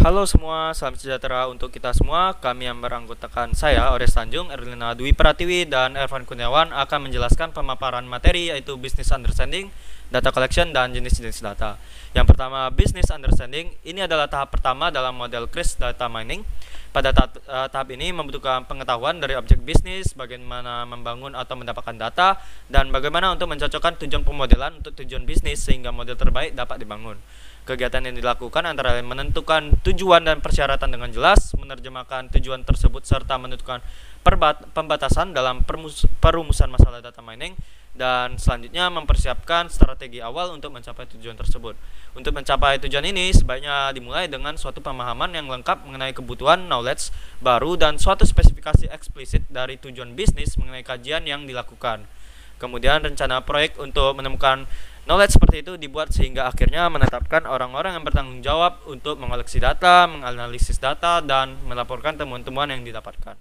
Halo semua, salam sejahtera untuk kita semua. Kami yang beranggotakan saya, Ores Tanjung, Erlina Dwi Pratiwi, dan Ervan Kurniawan akan menjelaskan pemaparan materi yaitu Business Understanding, Data Collection, dan jenis-jenis data. Yang pertama, Business Understanding, ini adalah tahap pertama dalam model Chris Data Mining. Pada tahap, uh, eh, tahap ini membutuhkan pengetahuan dari objek bisnis, bagaimana membangun atau mendapatkan data, dan bagaimana untuk mencocokkan tujuan pemodelan untuk tujuan bisnis sehingga model terbaik dapat dibangun. Kegiatan yang dilakukan antara lain menentukan tujuan dan persyaratan dengan jelas, menerjemahkan tujuan tersebut serta menentukan pembatasan dalam perumusan masalah data mining, dan selanjutnya mempersiapkan strategi awal untuk mencapai tujuan tersebut. Untuk mencapai tujuan ini sebaiknya dimulai dengan suatu pemahaman yang lengkap mengenai kebutuhan knowledge baru dan suatu spesifikasi eksplisit dari tujuan bisnis mengenai kajian yang dilakukan. Kemudian rencana proyek untuk menemukan knowledge seperti itu dibuat sehingga akhirnya menetapkan orang-orang yang bertanggung jawab untuk mengoleksi data, menganalisis data, dan melaporkan temuan-temuan yang didapatkan.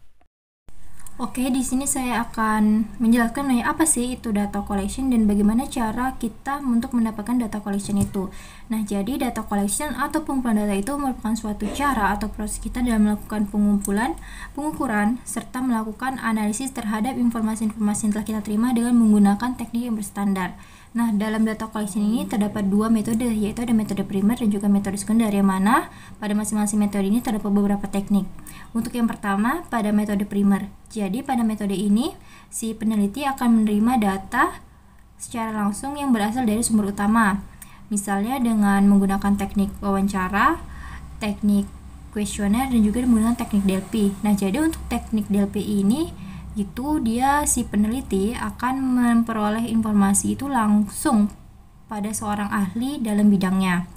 Oke, di sini saya akan menjelaskan nih apa sih itu data collection dan bagaimana cara kita untuk mendapatkan data collection itu. Nah, jadi data collection atau pengumpulan data itu merupakan suatu cara atau proses kita dalam melakukan pengumpulan, pengukuran, serta melakukan analisis terhadap informasi-informasi yang telah kita terima dengan menggunakan teknik yang berstandar. Nah, dalam data collection ini terdapat dua metode, yaitu ada metode primer dan juga metode sekunder, yang mana pada masing-masing metode ini terdapat beberapa teknik. Untuk yang pertama, pada metode primer. Jadi, pada metode ini, si peneliti akan menerima data secara langsung yang berasal dari sumber utama Misalnya dengan menggunakan teknik wawancara, teknik kuesioner dan juga menggunakan teknik DLP. Nah, jadi untuk teknik DLP ini itu dia si peneliti akan memperoleh informasi itu langsung pada seorang ahli dalam bidangnya.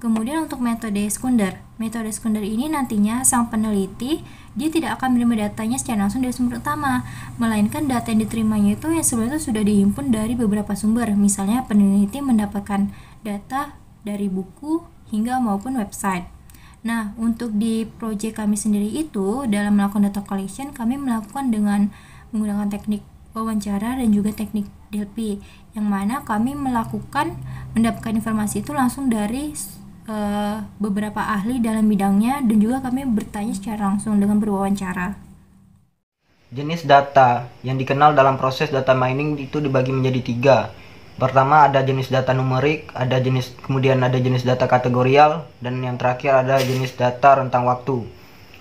Kemudian untuk metode sekunder. Metode sekunder ini nantinya sang peneliti dia tidak akan menerima datanya secara langsung dari sumber utama, melainkan data yang diterimanya itu yang sebenarnya sudah dihimpun dari beberapa sumber. Misalnya peneliti mendapatkan data dari buku hingga maupun website. Nah, untuk di project kami sendiri itu dalam melakukan data collection kami melakukan dengan menggunakan teknik wawancara dan juga teknik DLP yang mana kami melakukan mendapatkan informasi itu langsung dari Eh, beberapa ahli dalam bidangnya dan juga kami bertanya secara langsung dengan berwawancara. Jenis data yang dikenal dalam proses data mining itu dibagi menjadi tiga. Pertama ada jenis data numerik, ada jenis kemudian ada jenis data kategorial, dan yang terakhir ada jenis data rentang waktu.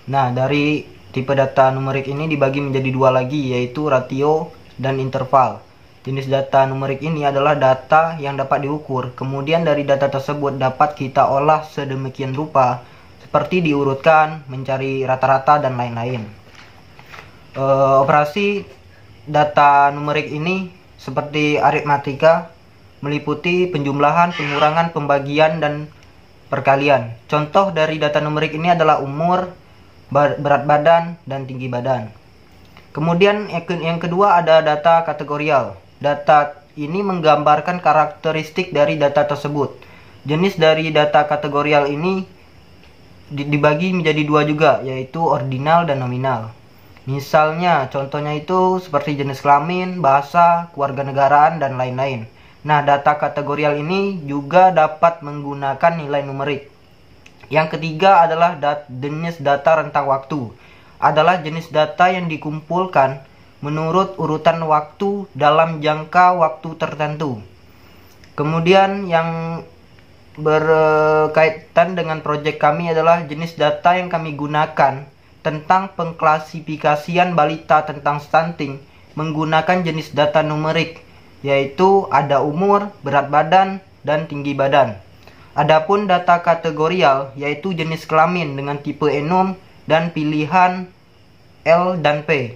Nah dari tipe data numerik ini dibagi menjadi dua lagi yaitu ratio dan interval. Jenis data numerik ini adalah data yang dapat diukur. Kemudian dari data tersebut dapat kita olah sedemikian rupa seperti diurutkan, mencari rata-rata dan lain-lain. E, operasi data numerik ini seperti aritmatika meliputi penjumlahan, pengurangan, pembagian dan perkalian. Contoh dari data numerik ini adalah umur, berat badan dan tinggi badan. Kemudian yang kedua ada data kategorial. Data ini menggambarkan karakteristik dari data tersebut. Jenis dari data kategorial ini dibagi menjadi dua juga, yaitu ordinal dan nominal. Misalnya, contohnya itu seperti jenis kelamin, bahasa, keluarga negaraan, dan lain-lain. Nah, data kategorial ini juga dapat menggunakan nilai numerik. Yang ketiga adalah dat jenis data rentang waktu. Adalah jenis data yang dikumpulkan menurut urutan waktu dalam jangka waktu tertentu. Kemudian yang berkaitan dengan proyek kami adalah jenis data yang kami gunakan tentang pengklasifikasian balita tentang stunting menggunakan jenis data numerik yaitu ada umur, berat badan, dan tinggi badan. Adapun data kategorial yaitu jenis kelamin dengan tipe enum dan pilihan L dan P.